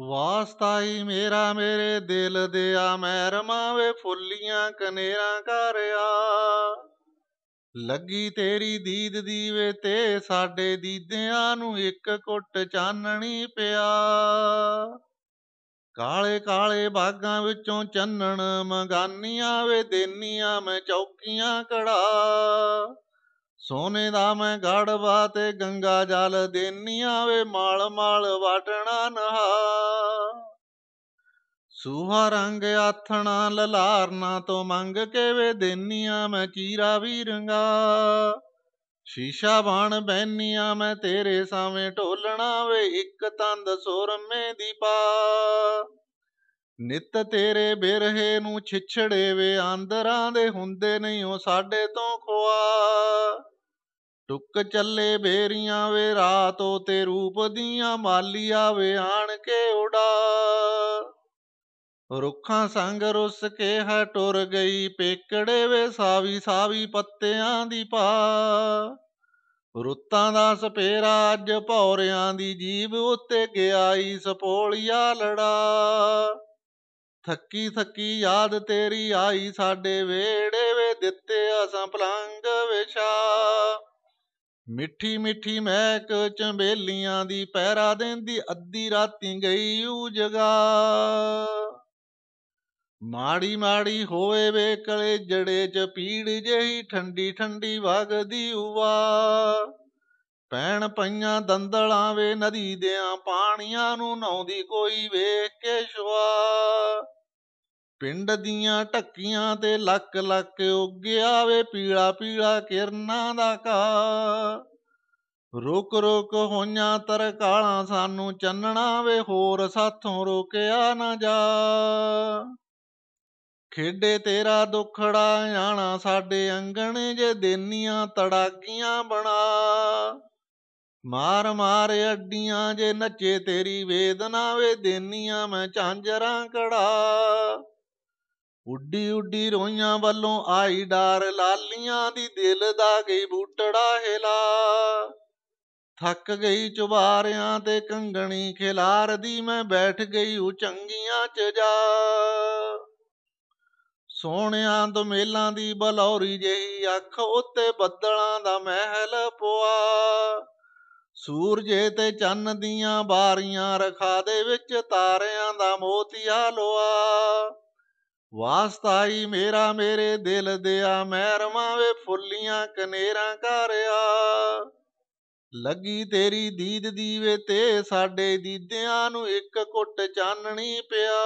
ਵਾਸਤਾਈ ਮੇਰਾ ਮੇਰੇ ਦਿਲ ਦੇ ਆ ਮੈਂ ਰਮਾਵੇ ਫੁੱਲੀਆਂ ਕਨੇਰਾ ਕਰਿਆ ਲੱਗੀ ਤੇਰੀ ਦੀਦ ਦੀ ਵੇ ਤੇ ਸਾਡੇ ਦੀਦਿਆਂ ਨੂੰ ਇੱਕ ਕੁੱਟ ਚਾਨਣੀ ਪਿਆ ਕਾਲੇ ਕਾਲੇ ਬਾਗਾਂ ਵਿੱਚੋਂ ਚੰਨਣ ਮੰਗਾਨੀਆਂ ਵੇ ਦੇਨੀਆਂ ਮੈਂ ਚੌਕੀਆਂ ਕੜਾ ਸੋਨੇ ਦਾ ਮੈਂ ਗੜਵਾ ਤੇ ਗੰਗਾ ਜਲ ਦੇਨੀਆਂ ਵੇ ਮਾਲ ਮਾਲ ਵਾਟਣਾ ਨਹਾ ਸੁਹਾ ਰੰਗ ਆਥਣਾ ਲਲਾਰਨਾ ਤੋਂ ਮੰਗ ਕੇ ਵੇ ਦੇਨੀਆਂ ਮੈਂ ਚੀਰਾ ਵੀ ਰੰਗਾ ਸ਼ੀਸ਼ਾ ਬਾਣ ਬੈਨੀਆਂ ਮੈਂ ਤੇਰੇ ਸਾਵੇਂ ਢੋਲਣਾ ਵੇ ਇੱਕ ਤੰਦ ਸੁਰਮੇ ਦੀ ਪਾ ਨਿਤ ਤੇਰੇ ਬਿਰਹੇ ਨੂੰ ਛਿਛੜੇ ਵੇ ਆਂਦਰਾਂ ਦੇ ਹੁੰਦੇ ਨਹੀਂ ਉਹ ਸਾਡੇ ਤੋਂ ਖੁਆ ਟੁੱਕ ਚੱਲੇ ਬੇਰੀਆਂ ਵੇ ਰਾਤੋ ਤੇ ਰੂਪ ਦੀਆਂ ਮਾਲੀਆਂ ਵੇ ਆਣ ਕੇ ਉਡਾ ਰੁੱਖਾਂ ਸੰਗ ਰੁੱਸ ਕੇ ਹੈ ਟੁਰ ਗਈ ਪੇਕੜੇ ਵੇ ਸਾਵੀ ਸਾਵੀ ਪੱਤਿਆਂ ਦੀ ਪਾ ਰੁੱਤਾਂ ਦਾ ਸਪੇਰਾ ਅੱਜ ਭੌਰਿਆਂ ਦੀ ਜੀਬ ਉੱਤੇ ਗਿਆ ਸਪੋਲੀਆ ਲੜਾ ਥੱਕੀ ਥੱਕੀ ਯਾਦ ਤੇਰੀ ਆਈ ਸਾਡੇ ਵੇੜੇ ਵੇ ਦਿੱਤੇ ਅਸਾਂ ਪਲੰਗ ਵਿਛਾ ਮਿੱਠੀ ਮਿੱਠੀ ਮਹਿਕ ਚੰਬੇਲੀਆਂ ਦੀ ਪਹਿਰਾ ਦੇਂਦੀ ਅੱਧੀ ਰਾਤੀ ਗਈ ਉਹ ਜਗਾ ਮਾੜੀ ਮਾੜੀ ਹੋਏ ਵੇ ਕਲੇ ਜੜੇ ਚ ਪੀੜ ਜਹੀ ਠੰਡੀ ਠੰਡੀ ਵਗਦੀ ਉਵਾ ਪੈਣ ਪਈਆਂ ਦੰਦਲਾਂ ਵੇ ਨਦੀ ਦਿਆਂ ਪਾਣੀਆਂ ਨੂੰ ਨਾਉਂਦੀ ਕੋਈ ਵੇਖ ਕੇ ਸ਼ਵਾ ਪਿੰਡ ਦੀਆਂ ਟੱਕੀਆਂ ਤੇ ਲੱਕ ਲੱਕ ਉੱਗਿਆ ਵੇ ਪੀਲਾ ਪੀਲਾ ਕਿਰਨਾਂ ਦਾ ਕਾ ਰੁਕ ਰੁਕ ਹੋਈਆਂ ਤਰਕਾਲਾਂ ਸਾਨੂੰ ਚੰਨਣਾ ਵੇ ਹੋਰ ਸਾਥੋਂ ਰੋਕਿਆ ਨਾ ਜਾ ਖੇਡੇ ਤੇਰਾ ਦੁਖੜਾ ਆਣਾ ਸਾਡੇ ਅੰਗਣ ਜੇ ਦੇਨੀਆਂ ਤੜਾਕੀਆਂ ਬਣਾ ਮਾਰ ਮਾਰ ਅੱਡੀਆਂ ਜੇ ਨੱਚੇ ਤੇਰੀ ਵੇਦਨਾ ਵੇ ਦੇਨੀਆਂ ਮੈਂ ਝਾਂਜਰਾਂ ਕੜਾ ਉੱਡੀ ਉੱਡੀ ਰੋਈਆਂ ਵੱਲੋਂ ਆਈ ਡਾਰ ਲਾਲੀਆਂ ਦੀ ਦਿਲ ਦਾ ਗਈ ਬੂਟੜਾ ਹਿਲਾ ਥੱਕ ਗਈ ਚੁਬਾਰਿਆਂ ਤੇ ਕੰਗਣੀ ਖਿਲਾਰ ਦੀ ਮੈਂ ਬੈਠ ਗਈ ਉਹ ਚੰਗੀਆਂ ਚ ਜਾ ਸੋਹਣਿਆਂ ਦੇ ਮੇਲਾਂ ਦੀ ਬਲੌਰੀ ਜਹੀ ਅੱਖ ਉੱਤੇ ਬੱਦਲਾਂ ਦਾ ਮਹਿਲ ਪੁਆ ਸੂਰਜ ਤੇ ਚੰਨ ਦੀਆਂ ਬਾਰੀਆਂ ਰਖਾ ਦੇ ਵਿੱਚ ਤਾਰਿਆਂ ਦਾ ਮੋਤੀਆ ਲੋਆ ਵਾਸਤਾਈ ਮੇਰਾ ਮੇਰੇ ਦਿਲ ਦਿਆ ਮਹਿਰਮਾਂ ਵੇ ਫੁੱਲੀਆਂ ਕਨੇਰਾਂ ਕਰਿਆ ਲੱਗੀ ਤੇਰੀ ਦੀਦ ਦੀਵੇ ਤੇ ਸਾਡੇ ਦੀਦਿਆਂ ਨੂੰ ਇੱਕ ਕੁੱਟ ਚਾਨਣੀ ਪਿਆ